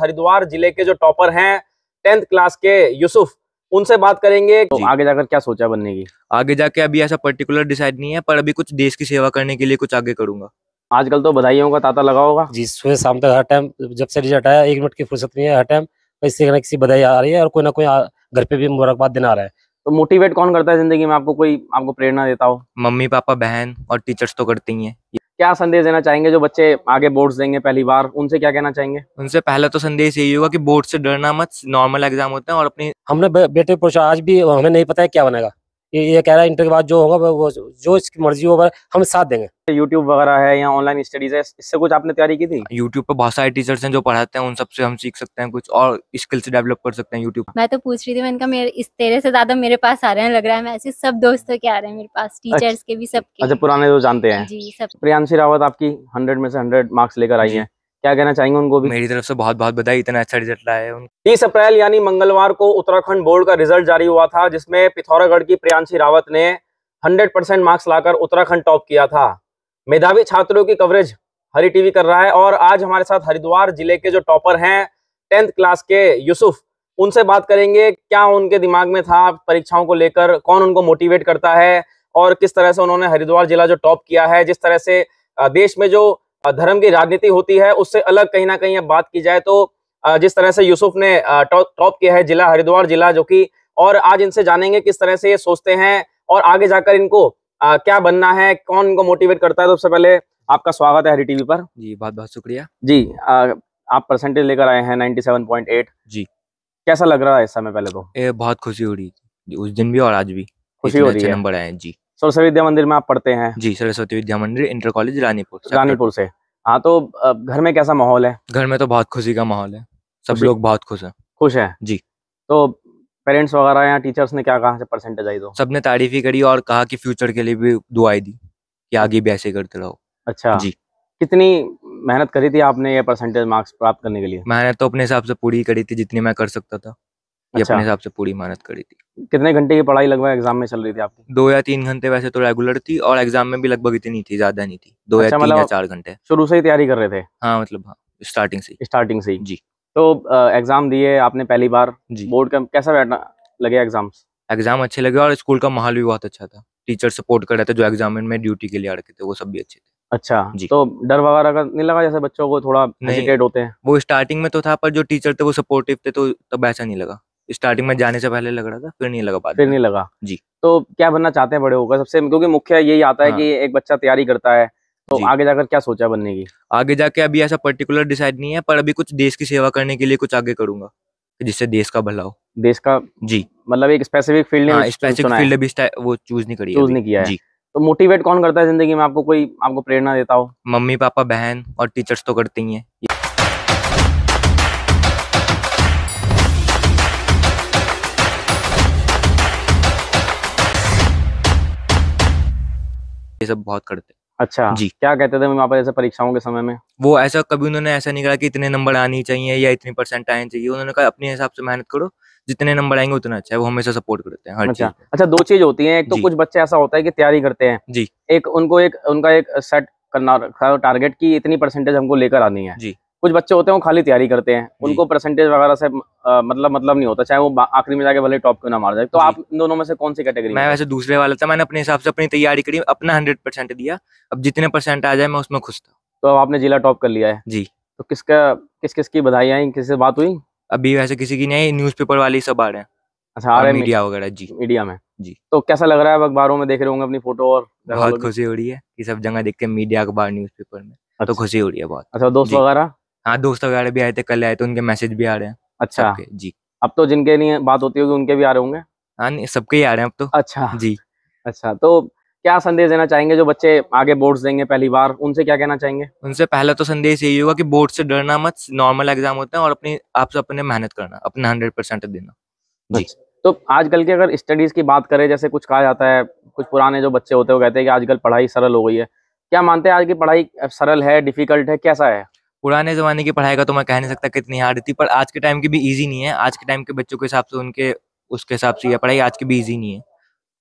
हरिद्वार जिले के जो टॉपर हैं टेंथ क्लास के यूसुफ उनसे बात करेंगे तो आगे जाकर क्या सोचा बनने की आगे जाके अभी ऐसा पर्टिकुलर डिसाइड नहीं है पर अभी कुछ देश की सेवा करने के लिए कुछ आगे करूंगा आजकल तो बधाइयों का ताता लगा होगा जी सुबह शाम तक हर टाइम जब से रिजल्ट आया एक मिनट की फुर्सत नहीं है हर टाइम किसी ना किसी बधाई आ रही है और कोई ना कोई घर पे भी मुबारकबाद देना आ रहा है तो मोटिवेट कौन करता है जिंदगी में आपको कोई आपको प्रेरणा देता हो मम्मी पापा बहन और टीचर्स तो करती हैं क्या संदेश देना चाहेंगे जो बच्चे आगे बोर्ड्स देंगे पहली बार उनसे क्या कहना चाहेंगे उनसे पहला तो संदेश यही होगा कि बोर्ड से डरना मत नॉर्मल एग्जाम होता है और अपनी हमने बेटे पूछा आज भी हमें नहीं पता है क्या बनेगा ये ये कह रहा है इंटर के बाद जो होगा वो जो इसकी मर्जी होगा हम साथ देंगे यूट्यूब वगैरह है या ऑनलाइन स्टडीज है इससे कुछ आपने तैयारी की थी यूट्यूब पे बहुत सारे टीचर्स हैं जो पढ़ाते हैं उन सबसे हम सीख सकते हैं कुछ और स्किल से डेवलप कर सकते हैं यूट्यूब मैं तो पूछ रही थी मैं इनका मेरे इस तेरे से ज्यादा मेरे पास आ रहे हैं लग रहा है मैं ऐसे सब दोस्तों के आ रहे हैं मेरे पास टीचर्स अच्छा। के भी सबके अच्छा पुराने जो तो जानते हैं जी सब प्रियांशी रावत आपकी हंड्रेड में से हंड्रेड मार्क्स लेकर आई है क्या कहना चाहेंगे उनको भी मेरी तरफ से बहुत बहुत बधाई इतना अच्छा रिजल्ट लाया है तीस अप्रैल यानी मंगलवार को उत्तराखंड बोर्ड का रिजल्ट जारी हुआ था जिसमें पिथौरागढ़ की प्रियांशी रावत ने 100 परसेंट मार्क्स लाकर उत्तराखंड टॉप किया था मेधावी छात्रों की कवरेज हरी टीवी कर रहा है और आज हमारे साथ हरिद्वार जिले के जो टॉपर हैं टेंथ क्लास के यूसुफ उनसे बात करेंगे क्या उनके दिमाग में था परीक्षाओं को लेकर कौन उनको मोटिवेट करता है और किस तरह से उन्होंने हरिद्वार जिला जो टॉप किया है जिस तरह से देश में जो धर्म की राजनीति होती है उससे अलग कहीं ना कहीं बात की जाए तो जिस तरह से यूसुफ ने टॉप किया है जिला हरिद्वार जिला जो कि और आज इनसे जानेंगे किस तरह से ये सोचते हैं और आगे जाकर इनको आ, क्या बनना है कौन इनको मोटिवेट करता है तो सबसे तो पहले आपका स्वागत है हरी टीवी पर जी बहुत बहुत शुक्रिया जी आ, आप परसेंटेज लेकर आए हैं 97.8 जी कैसा लग रहा है इस समय पहले तो ए, बहुत खुशी हो रही उस दिन भी और आज भी खुशी हो रही है नंबर आए जी सरस्वती विद्या मंदिर में आप पढ़ते हैं जी सरस्वती विद्या मंदिर इंटर कॉलेज रानीपुर रानीपुर से हाँ तो घर में कैसा माहौल है घर में तो बहुत खुशी का माहौल है सब लोग बहुत खुश है खुश है जी तो पेरेंट्स वगैरह या टीचर्स ने क्या कहा परसेंटेज आई तो सबने तारीफ ही करी और कहा कि फ्यूचर के लिए भी दुआई दी कि आगे भी ऐसे करते रहो अच्छा जी कितनी मेहनत करी थी आपने ये परसेंटेज मार्क्स प्राप्त करने के लिए मैंने तो अपने हिसाब से पूरी करी थी जितनी मैं कर सकता था ये अच्छा। अपने हिसाब से पूरी मेहनत करी थी कितने घंटे की पढ़ाई लगभग एग्जाम में चल रही थी आपकी दो या तीन घंटे वैसे तो रेगुलर थी और एग्जाम में भी लगभग इतनी थी ज्यादा नहीं थी दो अच्छा, या तीन या मतलब चार घंटे शुरू से ही तैयारी कर रहे थे हाँ मतलब स्टार्टिंग हाँ, से स्टार्टिंग से जी तो एग्जाम दिए आपने पहली बार जी बोर्ड का कैसा बैठना लगे एग्जाम एग्जाम अच्छे लगे और स्कूल का माहौल भी बहुत अच्छा था टीचर सपोर्ट कर रहे थे जो एग्जाम में ड्यूटी के लिए आ रखे थे वो सब भी अच्छे थे अच्छा जी तो डर वगैरह का नहीं लगा जैसे बच्चों को थोड़ा होते हैं वो स्टार्टिंग में तो था पर जो टीचर थे वो सपोर्टिव थे तो तब ऐसा नहीं लगा स्टार्टिंग में जाने से पहले लग रहा था फिर नहीं लगा पाता फिर नहीं लगा जी तो क्या बनना चाहते हैं बड़े होकर सबसे क्योंकि मुख्य यही आता है हाँ। कि एक बच्चा तैयारी करता है तो आगे जाकर क्या सोचा बनने की आगे जाके अभी ऐसा पर्टिकुलर डिसाइड नहीं है पर अभी कुछ देश की सेवा करने के लिए कुछ आगे करूंगा जिससे देश का भला हो देश का जी मतलब एक स्पेसिफिक फील्ड हाँ, स्पेसिफिक फील्ड अभी वो चूज नहीं करी चूज नहीं किया है जी तो मोटिवेट कौन करता है जिंदगी में आपको कोई आपको प्रेरणा देता हो मम्मी पापा बहन और टीचर्स तो करते ही हैं सब बहुत करते अच्छा जी क्या कहते थे वहाँ पर ऐसे परीक्षाओं के समय में वो ऐसा कभी उन्होंने ऐसा नहीं कहा कि इतने नंबर आने चाहिए या इतनी परसेंट आने चाहिए उन्होंने कहा अपने हिसाब से मेहनत करो जितने नंबर आएंगे उतना अच्छा है वो हमेशा सपोर्ट करते हैं हर अच्छा चीज़ अच्छा दो चीज होती है एक तो कुछ बच्चे ऐसा होता है कि तैयारी करते हैं जी एक उनको एक उनका एक सेट करना टारगेट की इतनी परसेंटेज हमको लेकर आनी है जी कुछ बच्चे होते हैं वो खाली तैयारी करते हैं उनको परसेंटेज वगैरह से आ, मतलब मतलब नहीं होता चाहे वो आखिरी में जाके भले टॉप क्यों ना मार जाए तो आप इन दोनों में से कौन सी कैटेगरी मैं वैसे दूसरे वाला था मैंने अपने हिसाब से अपनी तैयारी करी अपना हंड्रेड परसेंट दिया अब जितने परसेंट आ जाए मैं उसमें खुश था तो आपने जिला टॉप कर लिया है जी तो किसका किस किस की बधाई आई किस बात हुई अभी वैसे किसी की नहीं न्यूज पेपर वाले सब आ रहे हैं अच्छा आ रहे हैं मीडिया वगैरह जी मीडिया में जी तो कैसा लग रहा है अखबारों में देख रहे होंगे अपनी फोटो और बहुत खुशी हो रही है कि सब जगह देखते हैं मीडिया अखबार न्यूज पेपर में तो अच्छा। तो खुशी हो रही है बहुत अच्छा दोस्त वगैरह हाँ दोस्त वगैरह भी आए थे कल आए थे उनके मैसेज भी आ रहे हैं अच्छा जी अब तो जिनके लिए बात होती होगी उनके भी आ रहे होंगे हाँ नहीं सबके ही आ रहे हैं अब तो अच्छा जी अच्छा तो क्या संदेश देना चाहेंगे जो बच्चे आगे बोर्ड्स देंगे पहली बार उनसे क्या कहना चाहेंगे उनसे पहला तो संदेश यही होगा कि बोर्ड से डरना मत नॉर्मल एग्जाम होते हैं और अपनी आपसे अपने मेहनत करना अपना हंड्रेड परसेंट देना जी अच्छा, तो आजकल की अगर स्टडीज की बात करें जैसे कुछ कहा जाता है कुछ पुराने जो बच्चे होते हैं वो कहते हैं कि आजकल पढ़ाई सरल हो गई है क्या मानते हैं आज की पढ़ाई सरल है डिफिकल्ट है कैसा है पुराने ज़माने की पढ़ाई का तो मैं कह नहीं सकता कितनी हार्ड थी पर आज के टाइम की भी ईजी नहीं है आज के टाइम के बच्चों के हिसाब से उनके उसके हिसाब से यह पढ़ाई आज की भी ईजी नहीं है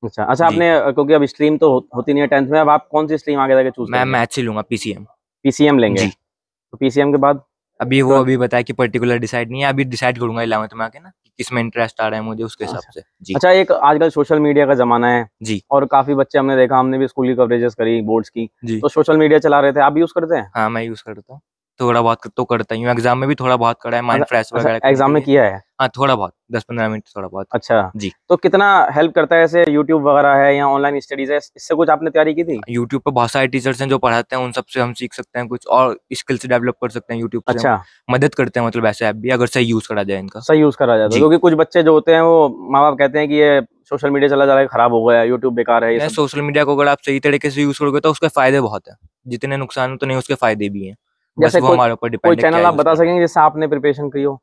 अच्छा अच्छा आपने क्योंकि अब स्ट्रीम तो हो, होती नहीं है टेंथ में अब आप कौन सी स्ट्रीम आगे जाके चूज मैं मैथ्स ही लूंगा पीसीएम पीसीएम लेंगे तो पीसीएम के बाद अभी वो तो- अभी बताया कि पर्टिकुलर डिसाइड नहीं है अभी डिसाइड करूंगा इलेवंथ में आके ना किसमें इंटरेस्ट आ रहा है मुझे उसके हिसाब अच्छा। से जी अच्छा एक आजकल सोशल मीडिया का जमाना है जी और काफी बच्चे हमने देखा हमने भी स्कूल की कवरेजेस करी बोर्ड्स की तो सोशल मीडिया चला रहे थे आप यूज करते हैं हाँ मैं यूज करता हूँ थोड़ा बहुत तो करता हूँ एग्जाम में भी थोड़ा बहुत करा है माइंड मतलब फ्रेश वगैरह एग्जाम अच्छा, में किया है हाँ थोड़ा बहुत दस पंद्रह मिनट थोड़ा बहुत अच्छा जी तो कितना हेल्प करता है ऐसे यूट्यूब वगैरह है या ऑनलाइन स्टडीज है इससे कुछ आपने तैयारी की थी यूट्यूब पर बहुत सारे टीचर्स हैं जो पढ़ाते हैं उन सबसे हम सीख सकते हैं कुछ और स्किल्स डेवलप कर सकते हैं यूट्यूब अच्छा मदद करते हैं मतलब ऐसे ऐप भी अगर सही यूज करा जाए इनका सही यूज करा जाए तो। क्योंकि कुछ बच्चे जो होते हैं वो माँ बाप कहते हैं कि ये सोशल मीडिया चला जा रहा है खराब हो गया है यूट्यूब बेकार है सोशल मीडिया को अगर आप सही तरीके से यूज करोगे तो उसके फायदे बहुत है जितने नुकसान तो नहीं उसके फायदे भी हैं जैसे वो हमारे ऊपर डिपेंड कोई चैनल आप बता सकेंगे जैसे आपने प्रिपरेशन की हो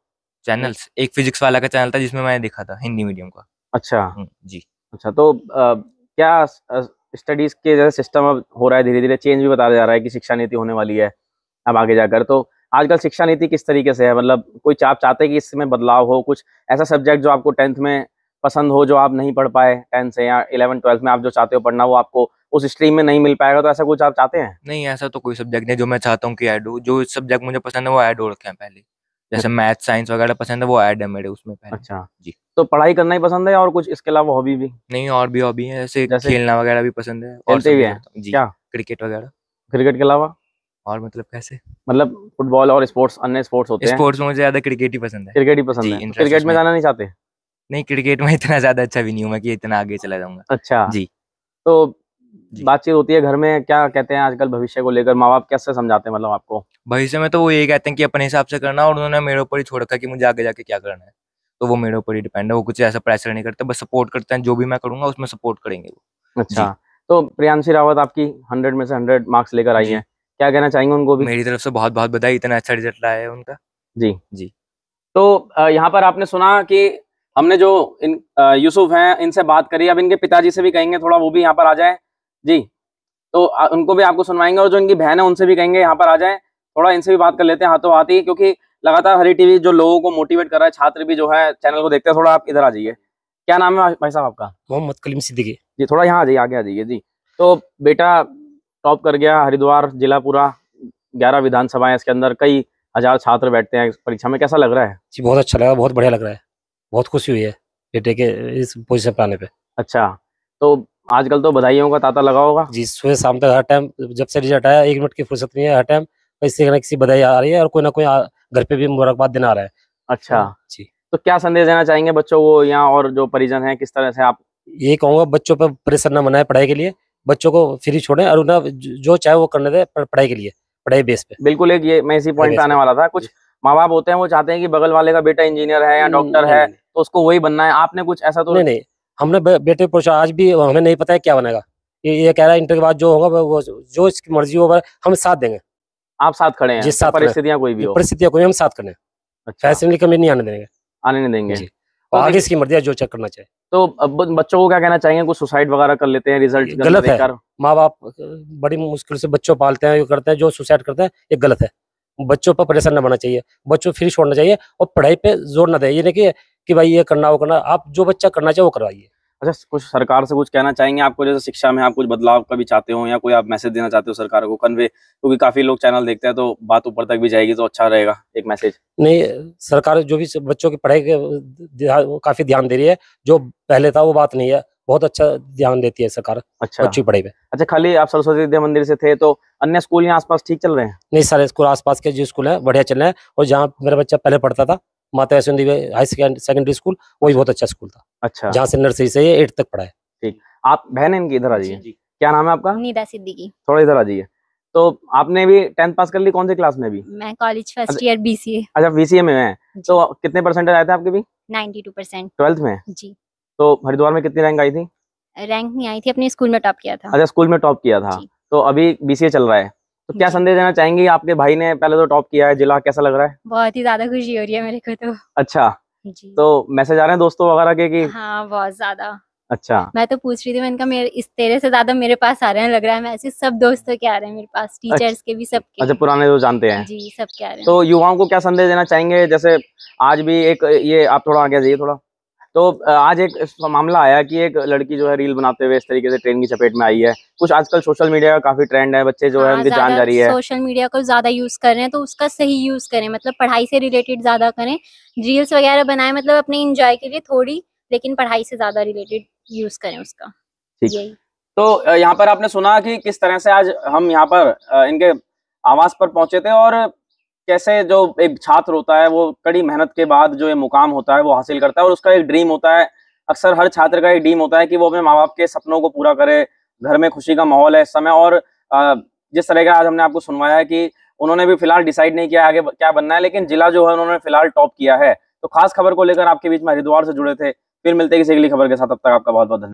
चैनल्स एक फिजिक्स वाला का चैनल था जिसमें मैंने देखा था हिंदी मीडियम का अच्छा हम्म, जी अच्छा तो क्या स्टडीज के जैसे सिस्टम अब हो रहा है धीरे धीरे चेंज भी बताया जा रहा है कि शिक्षा नीति होने वाली है अब आगे जाकर तो आजकल शिक्षा नीति किस तरीके से है मतलब कोई आप चाहते हैं कि इसमें बदलाव हो कुछ ऐसा सब्जेक्ट जो आपको टेंथ में पसंद हो जो आप नहीं पढ़ पाए टेंथ से या इलेवन ट्वेल्थ में आप जो चाहते हो पढ़ना वो आपको उस स्ट्रीम में नहीं मिल पाएगा तो ऐसा कुछ आप चाहते हैं नहीं ऐसा तो कोई सब्जेक्ट नहीं जो मैं चाहता हूँ कि ऐड हो जो सब्जेक्ट मुझे पसंद है वो ऐड हो रखे हैं पहले जैसे मैथ तो साइंस वगैरह पसंद है वो ऐड है मेरे उसमें पहले अच्छा जी तो पढ़ाई करना ही पसंद है और कुछ इसके अलावा हॉबी भी नहीं और भी हॉबी है जैसे, जैसे खेलना वगैरह भी पसंद है और भी है जी क्या क्रिकेट वगैरह क्रिकेट के अलावा और मतलब कैसे मतलब फुटबॉल और स्पोर्ट्स अन्य स्पोर्ट्स होते हैं स्पोर्ट्स में मुझे ज्यादा क्रिकेट ही पसंद है क्रिकेट ही पसंद है क्रिकेट में जाना नहीं चाहते नहीं क्रिकेट में इतना ज्यादा अच्छा भी नहीं हूँ मैं कि इतना आगे चला जाऊंगा अच्छा जी तो बातचीत होती है घर में क्या कहते हैं आजकल भविष्य को लेकर माँ बाप कैसे समझाते हैं मतलब आपको भविष्य में तो वो ये कहते हैं कि अपने हिसाब से करना और उन्होंने मेरे ऊपर ही छोड़ रखा कि मुझे आगे जाके क्या करना है तो वो मेरे ऊपर ही डिपेंड है वो कुछ ऐसा प्रेशर नहीं करते बस सपोर्ट करते हैं जो भी मैं करूंगा उसमें सपोर्ट करेंगे वो अच्छा तो प्रियांशी रावत आपकी हंड्रेड में से हंड्रेड मार्क्स लेकर आई है क्या कहना चाहेंगे उनको भी मेरी तरफ से बहुत बहुत बधाई इतना अच्छा रिजल्ट आया है उनका जी जी तो यहाँ पर आपने सुना कि हमने जो इन यूसुफ हैं इनसे बात करी अब इनके पिताजी से भी कहेंगे थोड़ा वो भी यहाँ पर आ जाए जी तो आ, उनको भी आपको सुनवाएंगे और जो इनकी बहन है उनसे भी कहेंगे यहाँ पर आ जाए थोड़ा इनसे भी बात कर लेते हैं हाथों हाथ ही क्योंकि लगातार हरी टीवी जो लोगों को मोटिवेट कर रहा है छात्र भी जो है चैनल को देखते हैं थोड़ा आप इधर आ जाइए क्या नाम है भाई साहब आपका मोहम्मद कलीम सिद्दीकी जी थोड़ा यहाँ आ जाइए आगे आ जाइए जी तो बेटा टॉप कर गया हरिद्वार जिला पूरा ग्यारह विधानसभाएं इसके अंदर कई हजार छात्र बैठते हैं परीक्षा में कैसा लग रहा है जी बहुत अच्छा लगा बहुत बढ़िया लग रहा है बहुत खुशी हुई है बेटे के इस पोजिशन पर आने पर अच्छा तो आजकल तो बधाइयों का ताता लगा होगा जी सुबह शाम तक हर टाइम जब से रिजल्ट आया एक मिनट की फुर्सत नहीं है हर टाइम किसी ना किसी बधाई आ रही है और कोई ना कोई घर पे भी मुबारकबाद देना आ रहा है अच्छा हाँ, जी तो क्या संदेश देना चाहेंगे बच्चों को यहाँ और जो परिजन है किस तरह से आप ये कहूँगा बच्चों पर परेशान न बनाए पढ़ाई के लिए बच्चों को फ्री छोड़े और उन्हें जो चाहे वो करने दे पढ़ाई के लिए पढ़ाई बेस पे बिल्कुल एक ये मैं इसी पॉइंट आने वाला था कुछ माँ बाप होते हैं वो चाहते हैं कि बगल वाले का बेटा इंजीनियर है या डॉक्टर है तो उसको वही बनना है आपने कुछ ऐसा तो नहीं नहीं हमने बेटे पूछा आज भी हमें नहीं पता है क्या बनेगा ये ये कह रहा है इंटर के बाद जो होगा वो जो इसकी मर्जी होगा हम साथ देंगे आप साथ खड़े हैं जिस साथ परिस्थितियां कोई भी परिस्थितियां कोई हम साथ खड़े हैं अच्छा। फैसले कमी नहीं आने देंगे आने नहीं देंगे तो आगे इसकी मर्जी है जो चेक करना चाहिए तो बच्चों को क्या कहना चाहेंगे कुछ सुसाइड वगैरह कर लेते हैं रिजल्ट गलत है माँ बाप बड़ी मुश्किल से बच्चों पालते हैं ये करते हैं जो सुसाइड करते हैं ये गलत है बच्चों पर परेशान न बनना चाहिए बच्चों फ्री छोड़ना चाहिए और पढ़ाई पे जोर ना दे ये नहीं कि भाई ये करना वो करना आप जो बच्चा करना चाहिए वो करवाइए अच्छा कुछ सरकार से कुछ कहना चाहेंगे आपको जैसे शिक्षा में आप कुछ बदलाव का भी चाहते हो या कोई आप मैसेज देना चाहते हो सरकार को कन्वे क्योंकि काफी लोग चैनल देखते हैं तो बात ऊपर तक भी जाएगी तो अच्छा रहेगा एक मैसेज नहीं सरकार जो भी बच्चों की पढ़ाई के काफी ध्यान दे रही है जो पहले था वो बात नहीं है बहुत अच्छा ध्यान देती है सरकार अच्छा अच्छी पढ़ाई पे अच्छा खाली आप सरस्वती विद्या मंदिर से थे तो अन्य स्कूल यहाँ आसपास ठीक चल रहे हैं नहीं सारे स्कूल आसपास के जो स्कूल है बढ़िया चल रहे हैं और जहाँ मेरा बच्चा पहले पढ़ता था Mata Vaishno Devi high secondary school वो बहुत अच्छा स्कूल था अच्छा जहाँ से नर्सरी से एट तक पढ़ा है ठीक आप बहन इनकी इधर आ जाइए क्या नाम है आपका नीदा सिद्दीकी थोड़ा इधर आ जाइए तो आपने भी टेंथ पास कर ली कौन से क्लास में भी मैं कॉलेज फर्स्ट ईयर बीसीए अच्छा बीसीए अच्छा, में है तो कितने परसेंटेज आए थे आपके भी 92 परसेंट ट्वेल्थ में जी तो हरिद्वार में कितनी रैंक आई थी रैंक नहीं आई थी अपने स्कूल में टॉप किया था अच्छा स्कूल में टॉप किया था तो अभी बीसीए चल रहा है तो क्या संदेश देना चाहेंगे आपके भाई ने पहले तो टॉप किया है जिला कैसा लग रहा है बहुत ही ज्यादा खुशी हो रही है मेरे को तो अच्छा तो मैसेज आ रहे हैं दोस्तों वगैरह के कि हाँ बहुत ज्यादा अच्छा मैं तो पूछ रही थी मैं इनका मेरे इस तेरे से ज्यादा मेरे पास आ रहे हैं लग रहा है मैं ऐसे सब दोस्तों के आ रहे हैं मेरे पास टीचर्स अच्छा, के भी सब के अच्छा पुराने जो जानते हैं जी सब के आ रहे हैं तो युवाओं को क्या संदेश देना चाहेंगे जैसे आज भी एक ये आप थोड़ा आगे जाइए थोड़ा तो आज एक मामला आया कि एक लड़की जो है रील बनाते हुए इस तरीके से ट्रेन की चपेट में आई है कुछ आजकल सोशल मीडिया का काफी ट्रेंड है बच्चे जो हाँ, है उनकी जान जा रही है सोशल मीडिया को ज्यादा यूज कर रहे हैं तो उसका सही यूज करें मतलब पढ़ाई से रिलेटेड ज्यादा करें रील्स वगैरह बनाए मतलब अपने इंजॉय के लिए थोड़ी लेकिन पढ़ाई से ज्यादा रिलेटेड यूज करें उसका ठीक तो यहाँ पर आपने सुना कि किस तरह से आज हम यहाँ पर इनके आवास पर पहुंचे थे और कैसे जो एक छात्र होता है वो कड़ी मेहनत के बाद जो ये मुकाम होता है वो हासिल करता है और उसका एक ड्रीम होता है अक्सर हर छात्र का एक ड्रीम होता है कि वो अपने माँ बाप के सपनों को पूरा करे घर में खुशी का माहौल है इस समय और जिस तरह का आज हमने आपको सुनवाया है कि उन्होंने भी फिलहाल डिसाइड नहीं किया आगे क्या बनना है लेकिन जिला जो है उन्होंने फिलहाल टॉप किया है तो खास खबर को लेकर आपके बीच में हरिद्वार से जुड़े थे फिर मिलते किसी अगली खबर के साथ अब तक आपका बहुत बहुत धन्यवाद